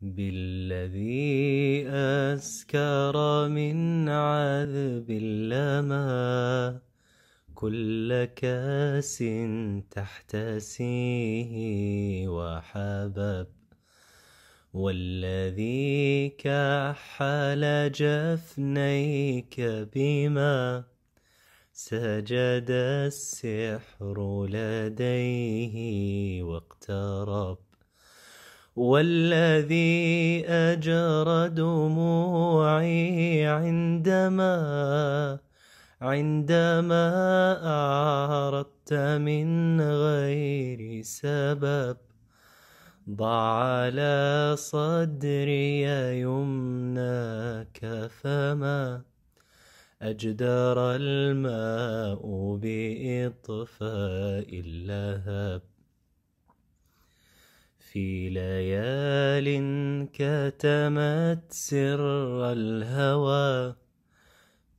بالذي أسكر من عذب اللما كل كاس تحتسيه وحبب والذي كحل جفنيك بما سجد السحر لديه واقترب والذي أجرى دموعي عندما عندما أعرضت من غير سبب ضع على صدري يمناك فما أجدر الماء بإطفاء اللهب في ليال كتمت سر الهوى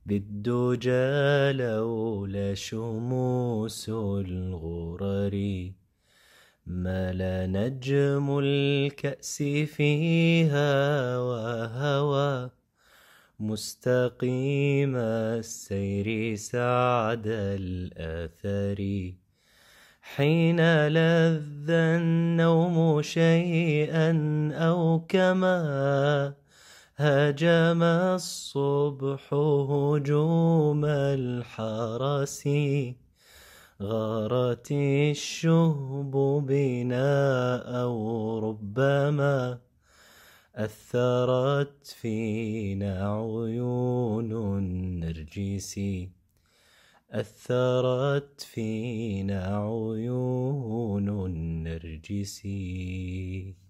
بالدجى لولا شموس الغرر لا نجم الكأس فيها وهوى مستقيم السير سعد الأثر حين لذ النوم شيئا أو كما هجم الصبح هجوم الحرس غارت الشهب بنا أو ربما أثرت فينا عيون النرجسي أثرت فينا عيون النرجسي